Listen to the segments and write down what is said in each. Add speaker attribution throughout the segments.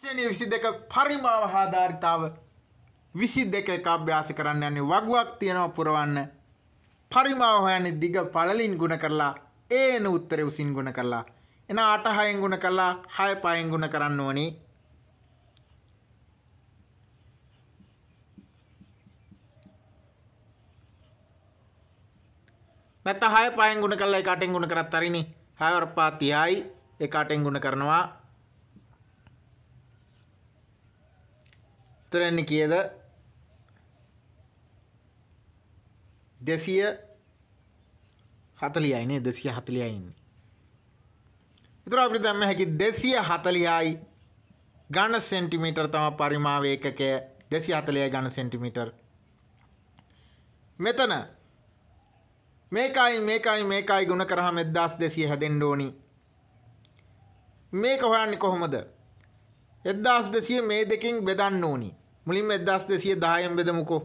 Speaker 1: ශ්‍රණිය විසි දෙක පරිමාව හාධාරිතාව විසි දෙක එක අභ්‍යාස කරන්න යන්නේ වගුවක් තියෙනව පුරවන්න පරිමාව හොයන්නේ දිග පළලින් ගුණ කරලා ඒන උත්තරේ උසින් ගුණ කරලා එන අට හයෙන් ගුණ කරලා හය පයෙන් ගුණ කරන්න ඕනි නැත්නම් හය පයෙන් ගුණ කරලා එකට ගුණ කරත් හරිනේ හයවර පා 30යි එකට ගුණ කරනවා திறன் කියද දෙසිය හතලියයිනේ දෙසිය හතලියයින්නේ ඉතුර අපිට දැම්ම හැකි දෙසිය හතලියයි ගණ සෙන්ටිමීටර් තම පරිමාව ඒකකය දෙසි හතලය ගණ සෙන්ටිමීටර් මෙතන මේකයි මේකයි මේකයි ගුණ කරහම එද්දස් දෙසිය හැදෙන්ඩ ඕනි මේක හොයන්න කොහොමද එද්දාස් දෙසිය මේ දෙකින් බෙදන්න ඕනි මුලින්ම 1210න් බෙදමුකෝ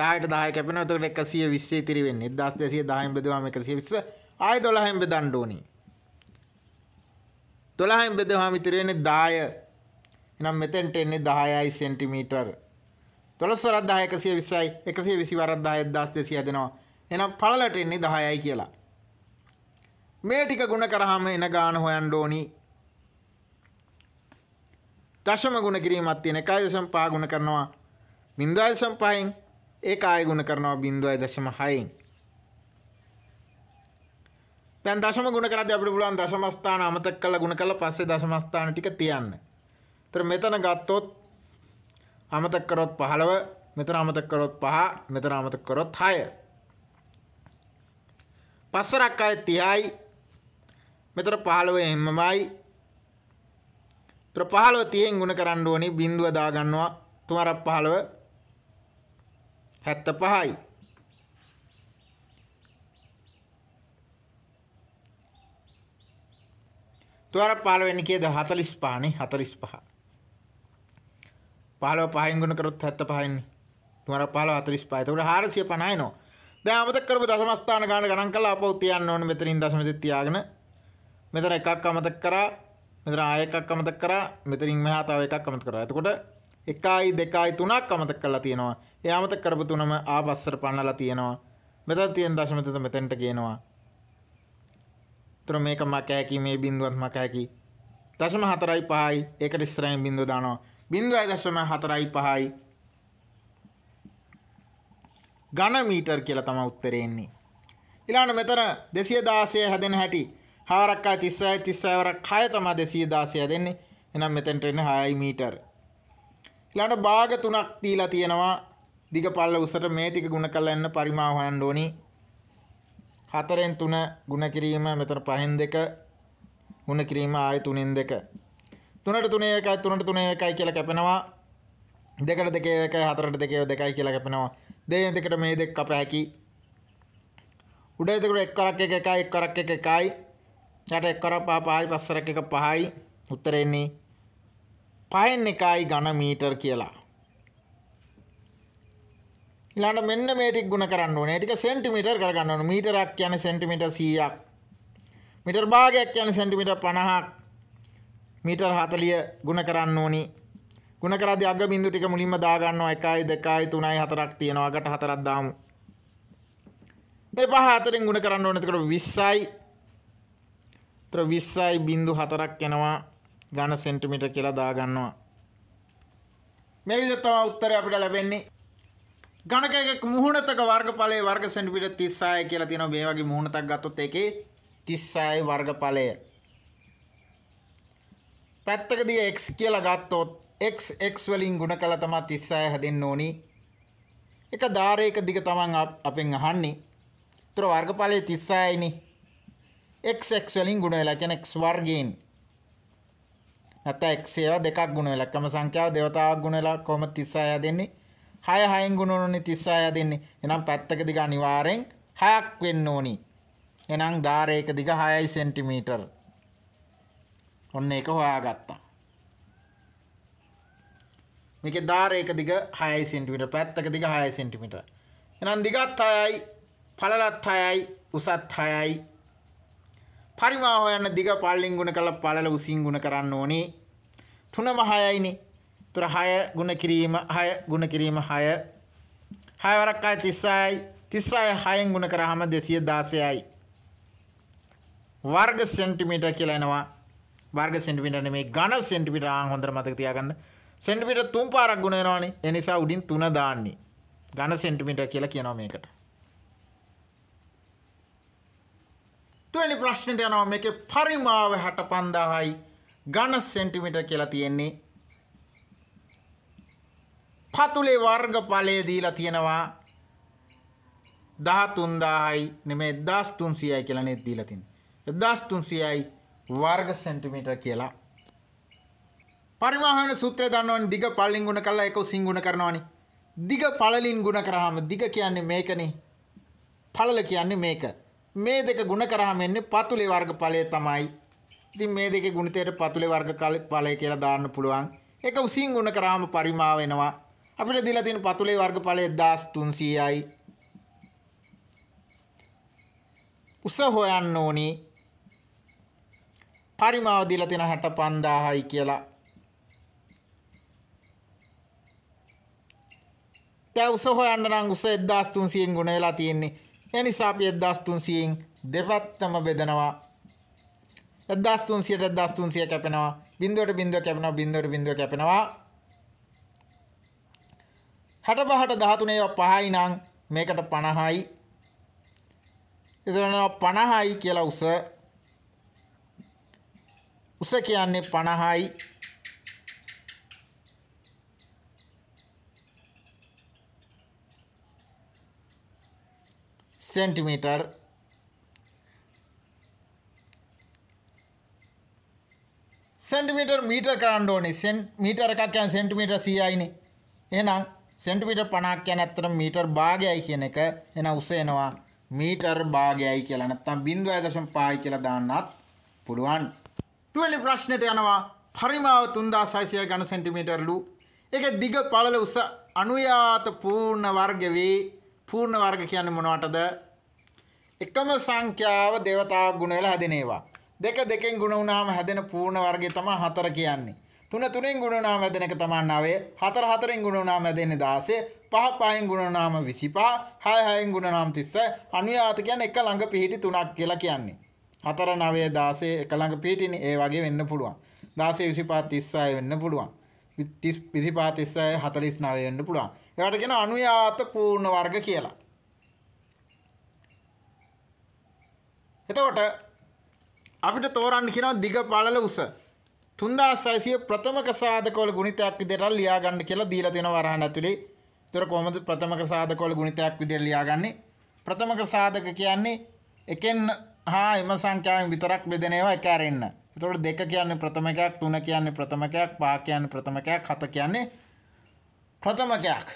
Speaker 1: 10ට 10 කැපෙනවා එතකොට 120 ඉතිරි වෙන්නේ 1210න් බෙදුවාම 120 ආය 12න් බෙදන්න ඕනේ 12න් බෙදුවාම ඉතිරි වෙන්නේ 10 එහෙනම් මෙතෙන්ට එන්නේ 10යි සෙන්ටිමීටර් 12 වරක් 10 120යි 120 වරක් 10 1200 දෙනවා එහෙනම් පළලට එන්නේ 10යි කියලා මේ ටික ගුණ කරාම එන ගාන හොයන්න ඕනේ දශම ගුණ කිරීමක් තියෙන එකයි දශම පහ ගුණ කරනවා බිඳුවයි දශම පහෙන් ඒක ආයෙ ගුණ කරනවා බිඳුවයි දශම හයෙන් දැන් දශම ගුණ කරද්දී අපිට පුළුවන් දශම ස්ථාන අමතක කරලා ගුණ කරලා පස්සේ දශම ස්ථාන ටික තියන්න. ඒතර මෙතන ගත්තොත් අමතක කරොත් 15 මෙතන අමතක කරොත් 5 මෙතන අමතක කරොත් 6. පස්සරක් අය 30යි. මෙතන 15 එම්මමයි තොර පහළව තියෙන් ගුණ කරන්න ඕනි බින්දුව දාගන්නවා තුමරක් පහළව හැත්ත පහයි තුවර පහළවෙනි කියද හතලිස් පහනේ හතලිස් පහ පහළව පහෙන් ගුණ කරොත් හැත්ත පහයින්නේ තුමර පහළව හතලිස් පහ එතකොට හාරසිය පණයනවා දැන් අමතක කරපු දශමස්ථාන ගාන ගණන් කළා අපෝ තියන්න ඕනේ මෙතනින් දශමෙත් තියාගෙන මෙතන එකක් අමතක කරා මෙතන ආය එකක් අමතක කරා මෙතනින් මෙහා තව එකක් අමතක කරා. එතකොට 1යි 2යි 3ක් අමතක කරලා තියෙනවා. ඒ අමතක කරපු තුනම ආපස්සට පන්නලා තියෙනවා. මෙතන තියෙන දශම තුන මෙතෙන්ට ගේනවා. එතන මේක මක හැකි මේ බිඳුවත් මක හැකි. දශම 4යි 5යි ඒකට ඉස්සරහින් බිඳුව දානවා. 0.45යි 5යි ඝන මීටර් කියලා තමයි උත්තරේ එන්නේ. ඊළඟ මෙතන 216 හැදෙන හැටි හාරක්කා තිස්සයි තිස්සවරක් කය තමා දෙසී දාසය දෙන්නේ එනම් මෙතැන්ට එන්න හයයි මීටර්. ඊළඟට භාග තුනක් දීලා තියෙනවා දිග පල්ල උසට මේ ටික ගුණ කරලා එන්න පරිමාව හොයන්න ඕනි. හතරෙන් තුන ගුණ කිරීම මෙතන පහෙන් දෙක ගුණ කිරීම ආය තුනෙන් දෙක. තුනට තුනේ එකයි තුනට තුනේ එකයි කියලා කැපෙනවා. දෙකට දෙකේ එකයි හතරට දෙකේ දෙකයි කියලා කැපෙනවා. දෙයෙන් දෙකට මේ දෙක කප හැකි. උඩ දෙකට එක් කරක් එක එකයි එක් කරක් එක එකයි යට එක්කර පහ පහයි පස්සරක එක පහයි උත්තරෙන්නේ පහෙන් එකයි ඝන මීටර් කියලා. ඊළඟට මෙන්න මේ ටික ගුණ කරන්න ඕනේ. ඒ ටික සෙන්ටිමීටර් කරගන්න ඕනේ. මීටරක් කියන්නේ සෙන්ටිමීටර් 100ක්. මීටර් භාගයක් කියන්නේ සෙන්ටිමීටර් 50ක්. මීටර් 40 ගුණ කරන්න ඕනි. ගුණ කරද්දී අග බිඳු ටික මුලින්ම දා ගන්නවා 1යි 2යි 3යි 4ක් තියෙනවා. අගට 4ක් දාමු. මේ පහ හතරෙන් ගුණ කරන්න ඕනේ. එතකොට 20යි තර විස්සයි බින්දු හතරක් එනවා ගණ සෙන්ටිමිට කියලා දාගන්නවා. මේ විදිහට තමයි උත්තරය අපිට ලැබෙන්නේ. ගණකයක මුහුණතක වර්ගඵලයේ වර්ග සෙන්ටිමිට 36 කියලා තියෙනවා. මේ වගේ මුහුණතක් ගත්තොත් ඒකේ 36 වර්ගඵලය. පැත්තකදී x කියලා ගත්තොත් x x වලින් ගුණ කළා තමයි 36 හැදෙන්න ඕනි. එක ධාරයක දිග තමන් අපෙන් අහන්නේ. ඒතර වර්ගඵලයේ 36යිනේ. එක් එක් වලින් ගුණ වෙලා කියන්නේ එක් වර්ගයෙන් නැත්නම් එක් ඒවා දෙකක් ගුණ වෙලා ක්‍රම සංඛ්‍යාව දේවතාවක් ගුණ වෙලා කොහොමද 36 දෙන්නේ 6 6න් ගුණ වෙනෝනේ 36 දෙන්නේ එහෙනම් පැත්තක දිග අනිවාර්යෙන් 6ක් වෙන්න ඕනි එහෙනම් ධාරයක දිග 6යි සෙන්ටිමීටර් ඔන්න ඒක හොයාගත්තා මේකේ ධාරයක දිග 6යි සෙන්ටිමීටර් පැත්තක දිග 6යි සෙන්ටිමීටර් එහෙනම් දිගත් 6යි පළලත් 6යි උසත් 6යි පරිමා හොයන්න දිග පල්ලෙන් ගුණ කළ පළල උසින් ගුණ කරන්න ඕනේ තුනම හයයිනේ තුර හය ගුණ කිරීම හය ගුණ කිරීම හය හයවරක් අය තිස්සයි තිස්සය හයෙන් ගුණ කරහම දෙසිය දාසයයි වර්ග සෙන්ටිමීට කියලනවා වර්ග සෙන්ටිමිට මේ ගන සෙන්ටිමිට ආං හොඳර මතක තියාගන්න සෙන්ටිමිට තුන් පාරක් ගුණනවානේ එනිසා උඩින් තුන දාන්නේ ගන සෙන්ටිමිට කියලා කියනවා මේකට තුවැනි ප්‍රශ්නට යනවා මේකේ පරිමාව 65000යි ඝන සෙන්ටිමීටර කියලා තියෙන්නේ. පතුලේ වර්ගඵලය දීලා තියෙනවා 13000යි නෙමෙයි 1300යි කියලා නේද දීලා තින්නේ. 1300යි වර්ග සෙන්ටිමීටර කියලා. පරිමාහන සූත්‍රය දන්නවනේ දිග පළලින් ගුණ කළා ඒක උසින් ගුණ කරනවනේ. දිග පළලින් ගුණ කරාම දිග කියන්නේ මේකනේ. පළල කියන්නේ මේක. මේ දෙක ගුණ කරාම එන්නේ පතුලේ වර්ගඵලය තමයි. ඉතින් මේ දෙකේ ගුණිතයට පතුලේ වර්ගඵලය කියලා දාන්න පුළුවන්. ඒක උසින් ගුණ කරාම පරිමාව වෙනවා. අපිට දීලා තියෙන පතුලේ වර්ගඵලය 1300යි. උස හොයන්න ඕනි. පරිමාව දීලා තියෙන 65000යි කියලා. දැන් උස හොයන්න නම් උස 1300න් ගුණ වෙලා තියෙන්නේ. එනිසා අපි 1300න් දෙපැත්තම බෙදනවා 1300ට 1300 කැපෙනවා බිඳුවට බිඳුව කැපෙනවා බිඳුවට බිඳුව කැපෙනවා 65ට 13 පහයි නම් මේකට 50යි එතන 50යි කියලා උස උස කියන්නේ 50යි centimeter සෙන්ටිමීටර් මීටර් කරන්න ඕනේ සෙන් මීටර් එකක් කියන්නේ සෙන්ටිමීටර් 100යිනේ එහෙනම් සෙන්ටිමීටර් 50ක් කියන්නේ අත්‍තරම මීටර් භාගයයි කියන එක එහෙනම් උස එනවා මීටර් භාගයයි කියලා නැත්නම් 0.5යි කියලා දාන්නත් පුළුවන් 12 ප්‍රශ්නෙට යනවා පරිමාව 3600 ඝන සෙන්ටිමීටර්ලු ඒකේ දිග පළල උස අනුයාත පූර්ණ වර්ග වේ පූර්ණ වර්ග කියන්නේ මොනවටද? එකම සංඛ්‍යාව දේවතා ගුණ වෙලා හැදෙන ඒවා. දෙක දෙකෙන් ගුණ වුණාම හැදෙන පූර්ණ වර්ගය තමයි හතර කියන්නේ. තුන තුනෙන් ගුණ වුණාම හැදෙන එක තමයි 9. හතර හතරෙන් ගුණ වුණාම හැදෙන්නේ 16. පහ පහෙන් ගුණ වුණාම 25. හය හයෙන් ගුණ වුණාම 36. අනුයාත කියන්නේ එක ළඟ පිහිටි තුනක් කියලා කියන්නේ. හතර 9 16 එක ළඟ පිහිටිනේ ඒ වගේ වෙන්න පුළුවන්. 16 25 36 වෙන්න පුළුවන්. 35 36 49 වෙන්න පුළුවන්. ඒවට කියන අනුයාත පූර්ණ වර්ග කියලා. එතකොට අපිට තෝරන්න කියනවා දිග පළල උස 3600 ප්‍රථමක සාධකවල ගුණිතයක් විදිහට ලියා ගන්න කියලා දීලා තියෙනවා වරහන් ඇතුලේ. ඒතර කොහොමද ප්‍රථමක සාධකවල ගුණිතයක් විදිහට ලියාගන්නේ? ප්‍රථමක සාධක කියන්නේ එකෙන් හා එම සංඛ්‍යාවෙන් විතරක් බෙදෙන ඒවා එක ඇරෙන්න. එතකොට දෙක කියන්නේ ප්‍රථම එකක්, තුන කියන්නේ ප්‍රථම එකක්, පහ කියන්නේ ප්‍රථම එකක්, හත කියන්නේ ප්‍රථමකයක්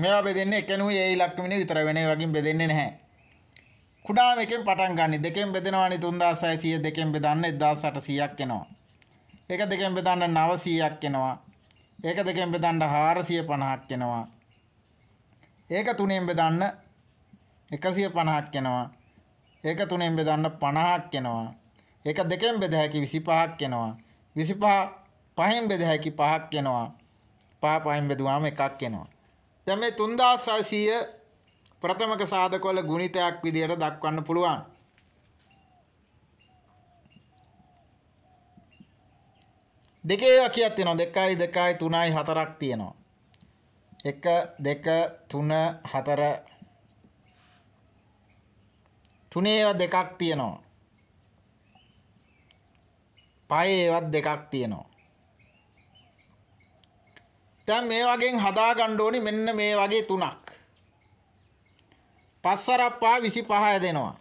Speaker 1: මේවා බෙදෙන්නේ එකනුයි ඒ ඉලක්කමිනේ විතර වෙන එකකින් බෙදෙන්නේ නැහැ. කුඩාම එකෙන් පටන් ගන්න. දෙකෙන් බෙදෙනවානේ 3600 දෙකෙන් බෙදන්න 1800ක් එනවා. ඒක දෙකෙන් බෙදන්න 900ක් එනවා. ඒක දෙකෙන් බෙදන්න 450ක් එනවා. ඒක තුනෙන් බෙදන්න 150ක් එනවා. ඒක තුනෙන් බෙදන්න 50ක් එනවා. ඒක දෙකෙන් බෙද හැකි 25ක් එනවා. 25 පහෙන් බෙද හැකි 5ක් එනවා. පහ පහෙන් බෙදුවාම එකක් එනවා. දැන් මේ 3600 ප්‍රථමක සාධකවල ගුණිතයක් විදිහට දක්වන්න පුළුවන්. දෙකේ වාක්‍යයක් තියෙනවා 2යි 2යි 3යි 4ක් තියෙනවා 1 2 3 4 තුනේවත් දෙකක් තියෙනවා පහේවත් දෙකක් තියෙනවා දැන් මේ වගේ හදා ගන්න ඕනි මෙන්න මේ වගේ තුනක්. පස්සරප්පා 25 දෙනවා.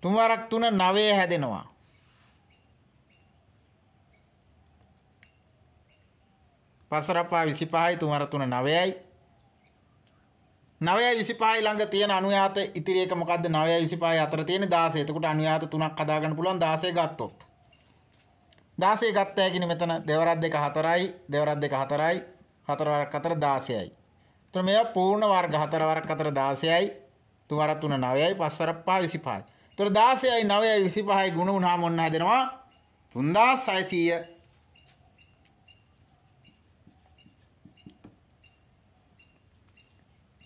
Speaker 1: තුන්වරක් තුන 9 හැදෙනවා. පසරපා 25යි තුන්වර තුන 9යි 9යි 25යි ළඟ තියෙන අනුයාත ඉතිරි එක මොකද්ද 9යි 25යි අතර තියෙන 16. එතකොට අනුයාත තුනක් හදා ගන්න පුළුවන් 16 ගත්තොත්. දාසේ ගත්තයකින මෙතන දෙවරත් දෙක හතරයි දෙවරත් දෙක හතරයි හතරවරක් අතර දාසයයි. තුර මෙ පූර්ණ වර්ග හතරවරක් අතර දාසයයි තුවරත් වන නවයයි පස්සරපා විසි පායි. තුර දාසයයි නවයයි විසි පහයි ගුණ උනා මොන්න දෙනවා තුන්දා සයසීය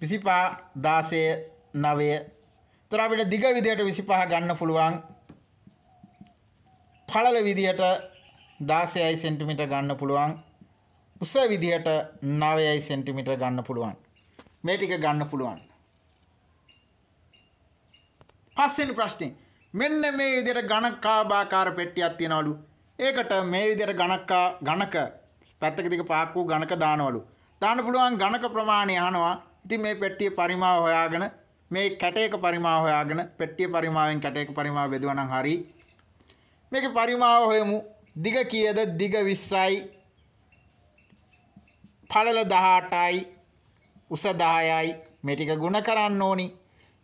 Speaker 1: විසිපා දාසය නවය තොර අපිට දිග විදියට විසිපහ ගන්න පුළුවන් පළල විදියට දාසයයි සෙන්ටිමිට ගන්න පුළුවන් උස විදිහට නවයයි සෙන්ටිමිට ගන්න පුළුවන් මේ ටික ගන්න පුළුවන් පස්සෙනි ප්‍රශ්නේ මෙන්න මේ විදිහට ගණකා බාකාර පෙට්ටියක් තියනවලු ඒකට මේ විදිහට ගණකා ගණක පැත්තක දිග පාක් වූ ගණක දානවලු දාන්න පුළුවන් ගණක ප්‍රමාණය අහනවා ඉතින් මේ පෙට්ටියේ පරිමාව හොයාගෙන මේ කැටයක පරිමාව හොයාගෙන පෙට්ටියේ පරිමාවෙන් කැටයක පරිමාව බෙදුවා නම් හරි මේකේ පරිමාව හොයමු දිග කියද දිග විස්සයි පළල දහටයි උස දායයි මෙටික ගුණ කරන්න ඕනි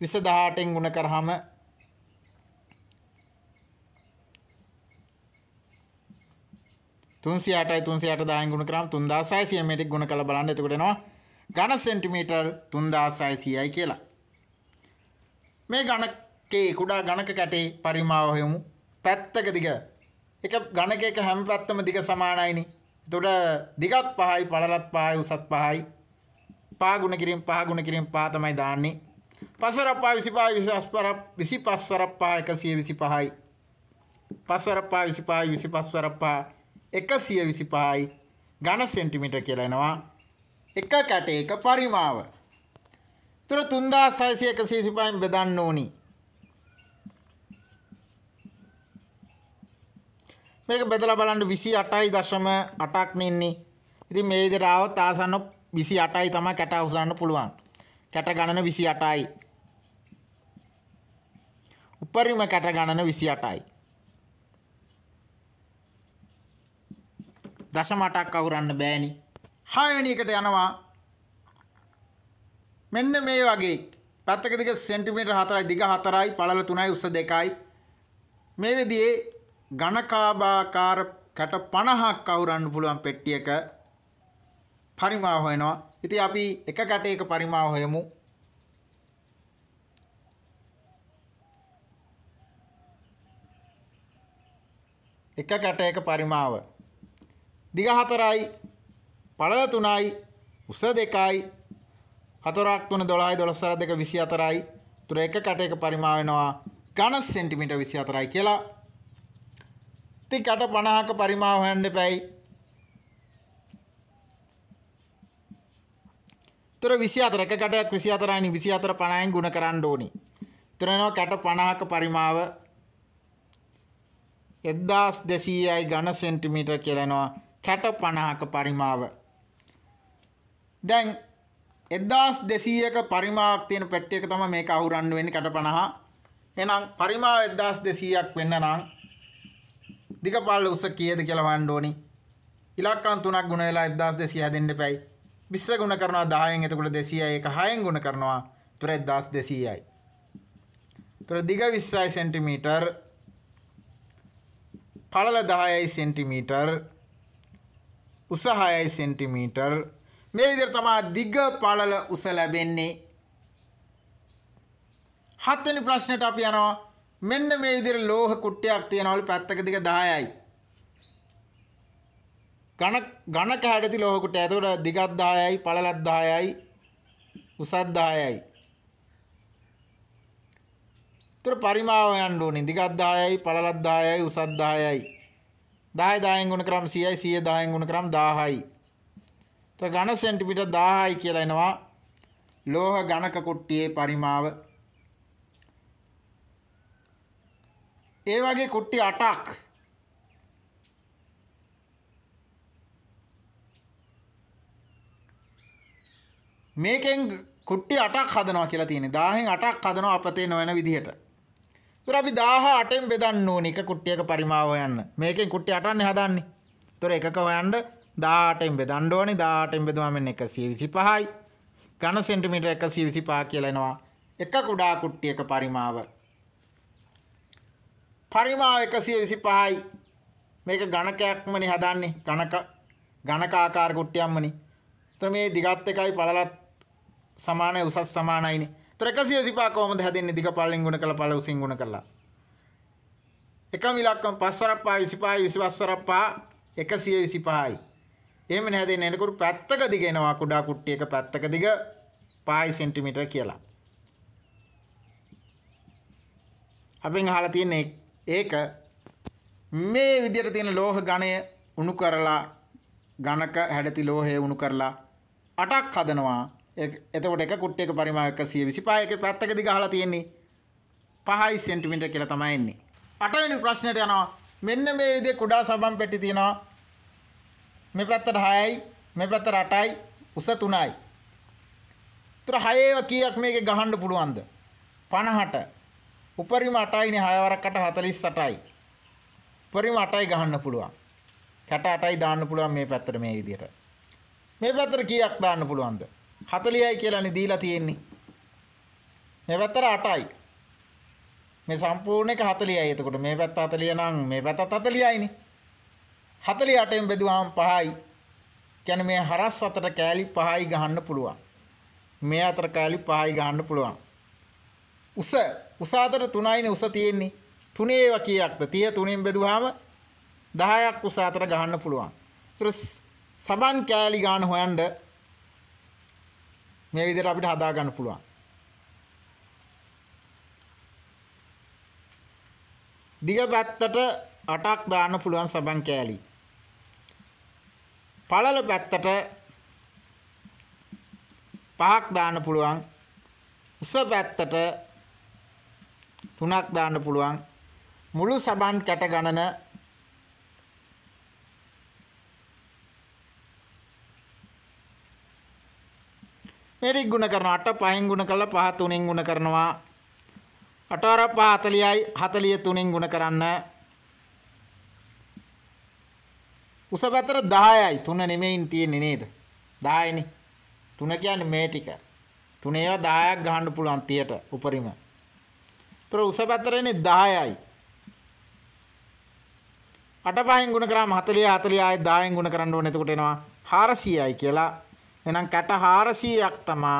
Speaker 1: විස දහටෙන් ගුණ කරහම තුන්සිය අටයි තුන්සිය අට දායෙන් ගුණ කරාම තුන්දාස් සයසිය මෙටික් ගුණ කළ බලන්න එතකොට එනවා ඝන සෙන්ටිමීටර් තුන්දාස් සයසියයි කියලා මේ ඝනකේ කුඩා ඝනක කැටේ පරිමාව හොයමු පැත්තක දිග එක ඝනක එක හැම පැත්තම දිග සමානයිනේ. එතකොට දිගත් පහයි පළලත් පහයි උසත් පහයි. පහ ගුණ කිරීම පහ ගුණ කිරීම පහ තමයි දාන්නේ. පස්වර පහ 25 25 25වර පහ 125යි. පස්වර පහ 25 25වර පහ 125යි. ඝන සෙන්ටිමීටර කියලා එනවා. එක කැට එක පරිමාව. තුර 3600 125න් බෙදන්න ඕනි. මේක බෙදලා බලන්න 28.8ක් නෙන්නේ. ඉතින් මේ විදිහට ආවොත් ආසන්න 28යි තමයි කැට අවසන්න්න පුළුවන්. කැට ගණන 28යි. උපරිම කැට ගණන 28යි. දශම 8ක් අවරන්න බෑනි. 6 වෙනි එකට යනවා. මෙන්න මේ වගේ පැත්තක දිග සෙන්ටිමීටර් 4යි දිග 4යි පළල 3යි උස 2යි මේ විදිහේ ඝනකාභාකාර කැට 50ක් අවරන්න පුළුවන් පෙට්ටියක පරිමාව හොයනවා. ඉතින් අපි එක කැටයක පරිමාව හොයමු. එක කැටයක පරිමාව. දිග 4යි, පළල 3යි, උස 2යි, 4ක් 3 12යි 12 2 24යි. තුර එක කැටයක පරිමාව වෙනවා ඝන සෙන්ටිමීටර් 24යි කියලා. ඉතින් කට 50ක පරිමාව හොයන්න එපැයි. ତොර 24 එක කටයක් 24 අයිනි 24 50න් ගුණ කරන්න ඕනි. ତොර එනවා කට 50ක පරිමාව 1200යි ඝන සෙන්ටිමීටර කියලා එනවා කට 50ක පරිමාව. දැන් 1200ක පරිමාවක් තියෙන පෙට්ටියක තමයි මේක අහුරන්න වෙන්නේ කට 50. එහෙනම් පරිමාව 1200ක් වෙන්න නම් දිගපල්ල උස කීයද කියලා වහන්න ඕනි. ඉලක්කම් තුනක් ගුණ වෙලා 1200 දෙන්න එපයි. 20 ගුණ කරනවා 10ෙන් එතකොට 200යි ඒක 6ෙන් ගුණ කරනවා. ඒතර 1200යි. ඒතර දිග 20යි සෙන්ටිමීටර්. පළල 10යි සෙන්ටිමීටර්. උස 6යි සෙන්ටිමීටර්. මේ විදිහට තමයි දිග පළල උස ලැබෙන්නේ. හත්වෙනි ප්‍රශ්නෙට අපි යනවා මෙන්න මේ විදිහට ලෝහ කුට්ටයක් තියනවලු පැත්තක දිග 10යි. ඝන ඝන කැඩති ලෝහ කුට්ටය. එතකොට දිගත් 10යි, පළලත් 10යි, උසත් 10යි. ඒතර පරිමාව යන්න ඕනේ. දිගත් 10යි, පළලත් 10යි, උසත් 10යි. 10 10න් ගුණ කරාම 100යි, 100 10න් ගුණ කරාම 1000යි. ඒතර ඝන සෙන්ටිමීටර 1000යි කියලා එනවා. ලෝහ ඝනක කුට්ටියේ පරිමාව ඒ වගේ කුට්ටි 8ක් මේකෙන් කුට්ටි 8ක් හදනවා කියලා තියෙන්නේ 10න් 8ක් හදනවා අපතේ නොවන විදිහට. ඒතර අපි 18න් බෙදන්න ඕනි එක කුට්ටියක පරිමාව හොයන්න. මේකෙන් කුට්ටි 8න්නේ හදන්නේ. ඒතර එකක හොයන්න 18න් බෙදන්න ඕනි. 18න් බෙදුවම මෙන්න 125යි. ඝන සෙන්ටිමීටර 125 කියලා එනවා. එක කුඩා කුට්ටියක පරිමාව පරිමාව එකසිය විසි පහයි මේක ගණකයක්මනි හදන්නේ ගණක ගණක ආකාර කොට්ටයක්මනි ත මේ දිගත් එකයි පළලත් සමානය උසස් සමානයිනි ත්‍රකසිය සිපා කොමද හැදන්නේ දිග පල්ලෙන් ගුණ කළ පළ උසින් ගුණ කළා එකම ඉලක්කම පස්සරප්පා විසිපහයි විසිවස්සරප්පා එකසිය විසිපහයි එහෙම නැහැදෙන්නේ එනකොට පැත්තක දිග එනවා කුඩා කුට්ටි එක පැත්තක දිග 5 සෙන්ටිමීටර කියලා. අපෙන් අහලා තියෙන ඒක මේ විදිහට තියෙන ලෝහ ඝණය උණු කරලා ඝනක හැඩති ලෝහය උණු කරලා අටක් හදනවා. එතකොට එක කුට්ටියක පරිමාව 125 එක පැත්තක දිග අහලා තියෙන්නේ 5 සෙන්ටිමීටර් කියලා තමයි එන්නේ. අටවෙනි ප්‍රශ්නයට යනවා. මෙන්න මේ විදිහේ කුඩා සබම් පෙට්ටි තියෙනවා. මේ පැත්තට 6යි, මේ පැත්තට 8යි, උස 3යි. ඒතර 6 කීයක් මේකේ ගහන්න පුළුවන්ද? 50ට. උපරිම 8යිනේ 6 වරකට 48යි. උපරිම 8යි ගහන්න පුළුවන්. කැට 8යි දාන්න පුළුවන් මේ පැත්තට මේ විදිහට. මේ පැත්තට කීයක් දාන්න පුළුවන්ද? 40යි කියලානේ දීලා තියෙන්නේ. මේ පැත්තට 8යි. මේ සම්පූර්ණ එක 40යි. එතකොට මේ පැත්ත 40 නම් මේ පැත්තත් 40යිනේ. 48ෙන් බෙදුවාම 5යි. කියන්නේ මේ හරස් අතර කෑලි 5යි ගහන්න පුළුවන්. මේ අතර කෑලි 5යි ගහන්න පුළුවන්. උස උස අතර 3යිනේ උස තියෙන්නේ. තුනේ ඒවා කීයක්ද? 33න් බෙදුවාම 10ක් උස අතර ගහන්න පුළුවන්. ඒතර සබන් කෑලි ගන්න හොයන්න මේ විදිහට අපිට හදා ගන්න පුළුවන්. දිග පැත්තට 8ක් දාන්න පුළුවන් සබන් කෑලි. පළල පැත්තට 5ක් දාන්න පුළුවන්. උස පැත්තට තුනක් දාන්න පුළුවන් මුළු සබන් කැට ගණන මේරි ගුණ කරනවා අට පහෙන් ගුණ කළා පහ තුනෙන් ගුණ කරනවා අට අර පහ 40යි 43න් ගුණ කරන්න උස පැතර 10යි 3 නෙමෙයින් තියෙන්නේ නේද 10යිනේ 3 කියන්නේ මේ ටික 3 ඒවා 10ක් ගහන්න පුළුවන් 30ට උපරිම තොර උස පැත්තරෙන්නේ දහයයි. අටපහෙන් ගුණ කරාම 40 40 ආයෙත් 10ෙන් ගුණ කරන්න ඕනේ එතකොට එනවා 400යි කියලා. එහෙනම් කැට 400ක් තමයි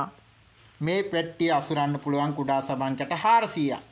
Speaker 1: මේ පෙට්ටිය අසුරන්න පුළුවන් කුඩා සබන් කැට 400ක්.